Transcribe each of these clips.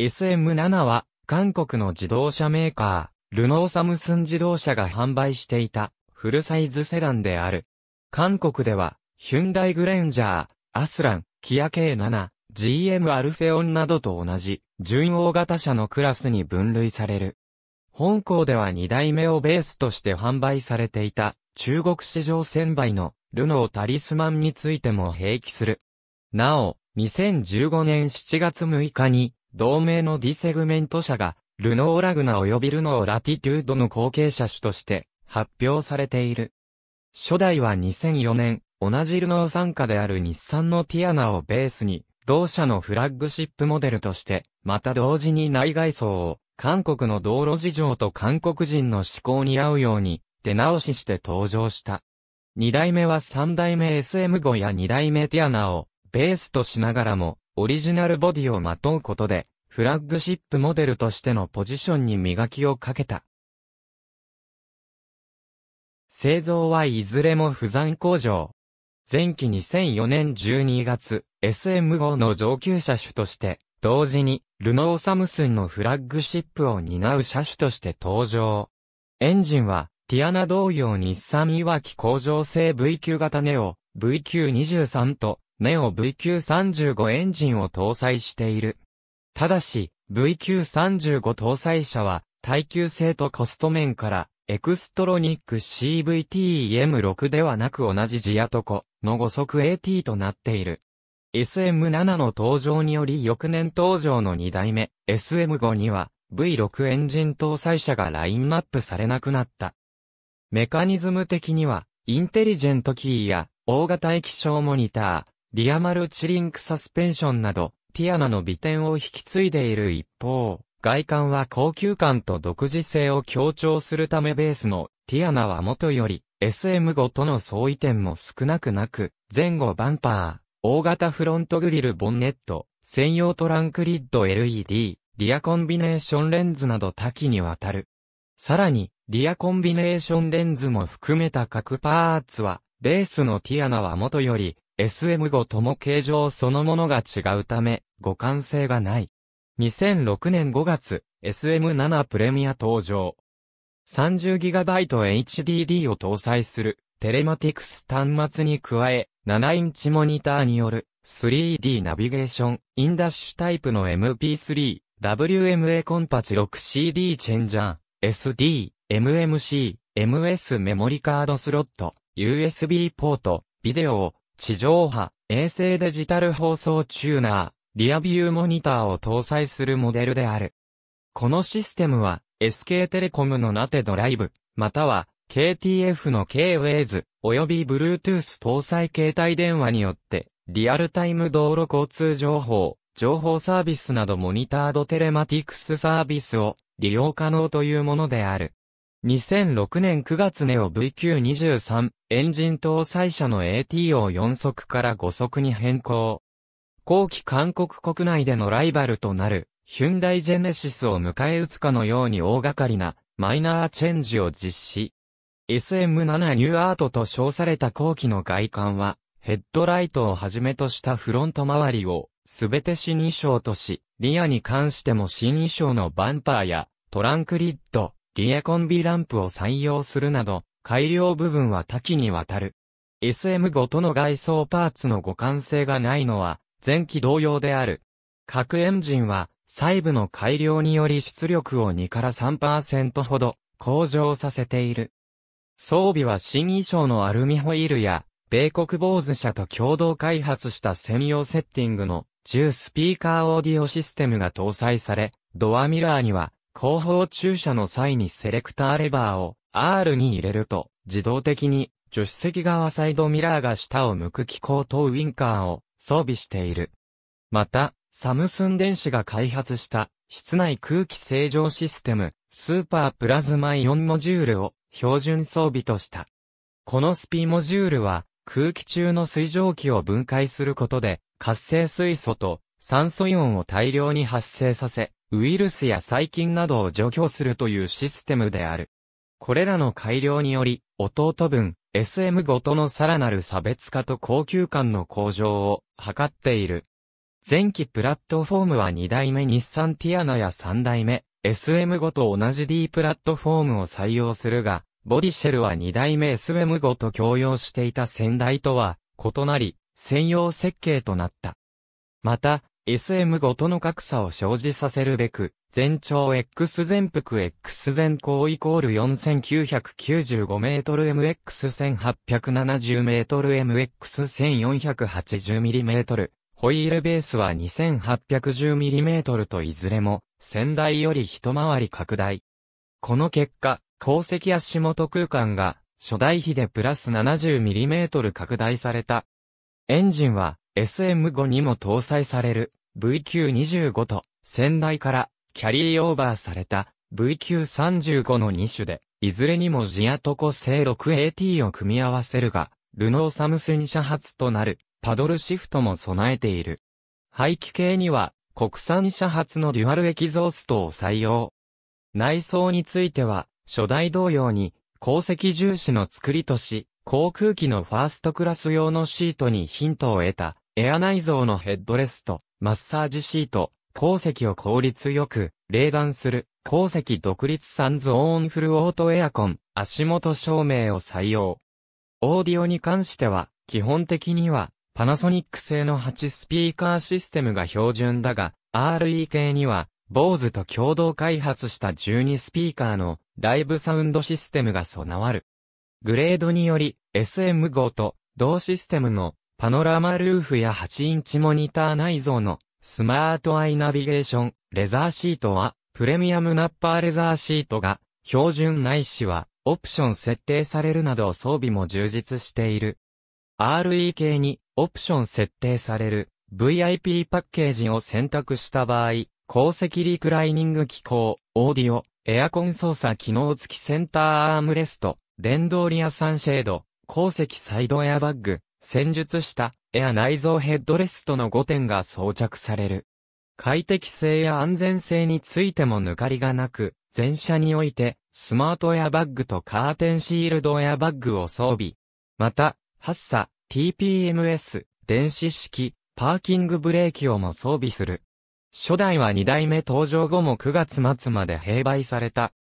SM7 は、韓国の自動車メーカー、ルノーサムスン自動車が販売していた、フルサイズセダンである。韓国では、ヒュンダイグレンジャー、アスラン、キア K7、GM アルフェオンなどと同じ、純大型車のクラスに分類される。本校では2代目をベースとして販売されていた、中国市場1000倍の、ルノータリスマンについても併記する。なお、2015年7月6日に、同盟の D セグメント社が、ルノーラグナ及びルノーラティテュードの後継者種として発表されている。初代は2004年、同じルノー傘下である日産のティアナをベースに、同社のフラッグシップモデルとして、また同時に内外装を、韓国の道路事情と韓国人の思考に合うように、手直しして登場した。二代目は三代目 SM5 や二代目ティアナを、ベースとしながらも、オリジナルボディをまとうことで、フラッグシップモデルとしてのポジションに磨きをかけた。製造はいずれも不山工場。前期2004年12月、SM5 の上級車種として、同時に、ルノーサムスンのフラッグシップを担う車種として登場。エンジンは、ティアナ同様日産いわき工場製 v 級型ネオ、V923 とネオ VQ35 エンジンを搭載している。ただし、VQ35 搭載車は、耐久性とコスト面から、エクストロニック CVTEM6 ではなく同じジアトコの5速 AT となっている。SM7 の登場により翌年登場の2代目 SM5 には V6 エンジン搭載車がラインナップされなくなった。メカニズム的にはインテリジェントキーや大型液晶モニター、リアマルチリンクサスペンションなど、ティアナの美点を引き継いでいる一方、外観は高級感と独自性を強調するためベースのティアナは元より SM5 との相違点も少なくなく、前後バンパー、大型フロントグリルボンネット、専用トランクリッド LED、リアコンビネーションレンズなど多岐にわたる。さらに、リアコンビネーションレンズも含めた各パーツは、ベースのティアナは元より SM5 とも形状そのものが違うため、互換性がない。2006年5月、SM7 プレミア登場。30GB HDD を搭載するテレマティクス端末に加え、7インチモニターによる 3D ナビゲーション、インダッシュタイプの MP3、WMA コンパチ 6CD チェンジャー、SD、MMC、MS メモリカードスロット、USB ポート、ビデオを地上波、衛星デジタル放送チューナー、リアビューモニターを搭載するモデルである。このシステムは、SK テレコムのナテドライブ、または、KTF の K-Ways、及び Bluetooth 搭載携帯電話によって、リアルタイム道路交通情報、情報サービスなどモニタードテレマティクスサービスを利用可能というものである。2006年9月ネオ VQ23 エンジン搭載車の AT を4速から5速に変更。後期韓国国内でのライバルとなるヒュンダイジェネシスを迎え撃つかのように大掛かりなマイナーチェンジを実施。SM7 ニューアートと称された後期の外観はヘッドライトをはじめとしたフロント周りをすべて新衣装とし、リアに関しても新衣装のバンパーやトランクリッド、リアコンビランプを採用するなど、改良部分は多岐にわたる。SM5 との外装パーツの互換性がないのは、前期同様である。各エンジンは、細部の改良により出力を2から3%ほど向上させている。装備は新衣装のアルミホイールや、米国坊主社と共同開発した専用セッティングの10スピーカーオーディオシステムが搭載され、ドアミラーには後方駐車の際にセレクターレバーを R に入れると、自動的に助手席側サイドミラーが下を向く機構とウインカーを装備している。また、サムスン電子が開発した室内空気清浄システム、スーパープラズマイオンモジュールを標準装備とした。このスピーモジュールは空気中の水蒸気を分解することで活性水素と酸素イオンを大量に発生させ、ウイルスや細菌などを除去するというシステムである。これらの改良により、弟分、SM ごとのさらなる差別化と高級感の向上を図っている。前期プラットフォームは2代目日産ティアナや3代目、s m ごと同じ D プラットフォームを採用するが、ボディシェルは2代目 s m ごと共用していた先代とは異なり、専用設計となった。また、SM5 との格差を生じさせるべく、全長 X 全幅 X 全高イコール4 9 9 5ル m x 1 8 7 0ル m x 1 4 8 0トル、ホイールベースは2 8 1 0トルといずれも、先代より一回り拡大。この結果、鉱石足元空間が、初代比でプラス7 0トル拡大された。エンジンは、SM5 にも搭載される VQ25 と先代からキャリーオーバーされた VQ35 の2種で、いずれにもジアトコ製 6AT を組み合わせるが、ルノーサムスン車発となるパドルシフトも備えている。排気系には国産車発のデュアルエキゾーストを採用。内装については、初代同様に、鉱石重視の作りとし、航空機のファーストクラス用のシートにヒントを得た、エア内蔵のヘッドレスト、マッサージシート、鉱石を効率よく、冷暖する、鉱石独立サンズオンフルオートエアコン、足元照明を採用。オーディオに関しては、基本的には、パナソニック製の8スピーカーシステムが標準だが、RE 系には、BOSE と共同開発した12スピーカーのライブサウンドシステムが備わる。グレードにより、SM5 と同システムのパノラマルーフや8インチモニター内蔵のスマートアイナビゲーション、レザーシートは、プレミアムナッパーレザーシートが、標準ないしは、オプション設定されるなど装備も充実している。RE 系に、オプション設定される、VIP パッケージを選択した場合、鉱石リクライニング機構、オーディオ、エアコン操作機能付きセンターアームレスト、電動リアサンシェード、鉱石サイドエアバッグ、戦術したエア内蔵ヘッドレストの5点が装着される。快適性や安全性についても抜かりがなく、全車においてスマートエアバッグとカーテンシールドエアバッグを装備。また、発サ、TPMS、電子式、パーキングブレーキをも装備する。初代は2代目登場後も9月末まで併売された。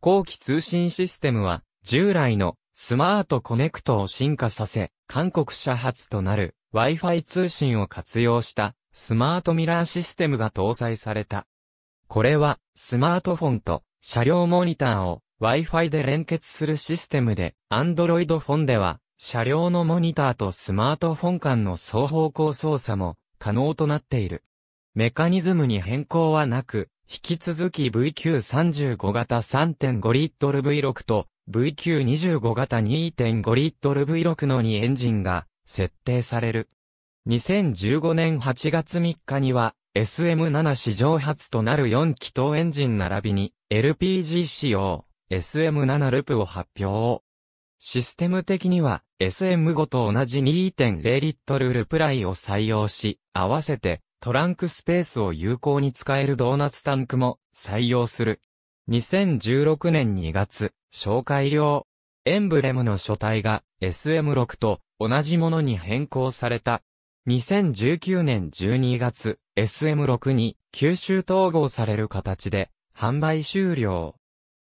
後期通信システムは、従来のスマートコネクトを進化させ、韓国車発となる Wi-Fi 通信を活用したスマートミラーシステムが搭載された。これはスマートフォンと車両モニターを Wi-Fi で連結するシステムで、Android フォンでは車両のモニターとスマートフォン間の双方向操作も可能となっている。メカニズムに変更はなく、引き続き VQ35 型3.5リットル V6 と VQ25 型2.5リットル V6 の2エンジンが設定される。2015年8月3日には SM7 史上初となる4気筒エンジン並びに LPG 仕様 SM7 ループを発表。システム的には SM5 と同じ2.0リットルルプライを採用し、合わせてトランクスペースを有効に使えるドーナツタンクも採用する。2016年2月、紹介料。エンブレムの書体が SM6 と同じものに変更された。2019年12月、SM6 に吸収統合される形で販売終了。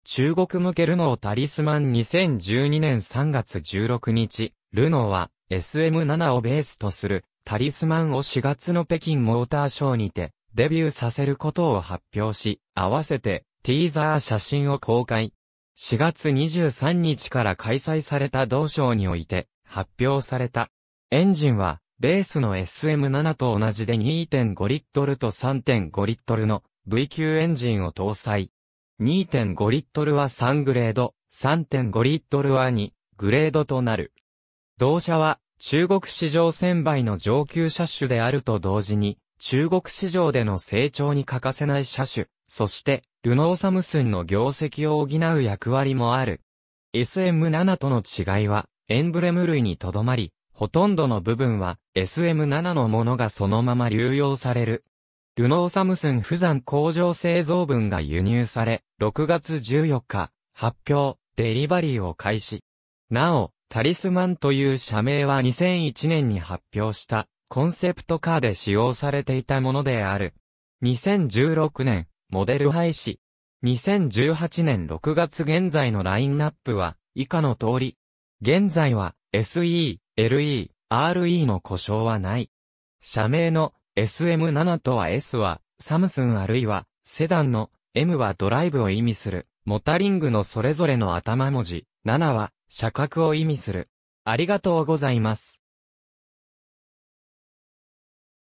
中国向けルノータリスマン2012年3月16日、ルノーは SM7 をベースとするタリスマンを4月の北京モーターショーにて、デビューさせることを発表し、合わせて、ティーザー写真を公開。4月23日から開催された同賞において、発表された。エンジンは、ベースの SM7 と同じで2.5リットルと3.5リットルの V 級エンジンを搭載。2.5リットルは3グレード、3.5リットルは2グレードとなる。同車は中国市場専売の上級車種であると同時に、中国市場での成長に欠かせない車種、そして、ルノーサムスンの業績を補う役割もある。SM7 との違いは、エンブレム類にとどまり、ほとんどの部分は SM7 のものがそのまま流用される。ルノーサムスン普山工場製造分が輸入され、6月14日、発表、デリバリーを開始。なお、タリスマンという社名は2001年に発表したコンセプトカーで使用されていたものである。2016年、モデル廃止。2018年6月現在のラインナップは以下の通り。現在は SE、LE、RE の故障はない。社名の SM7 とは S はサムスンあるいはセダンの M はドライブを意味するモタリングのそれぞれの頭文字、7は社格を意味する。ありがとうございます。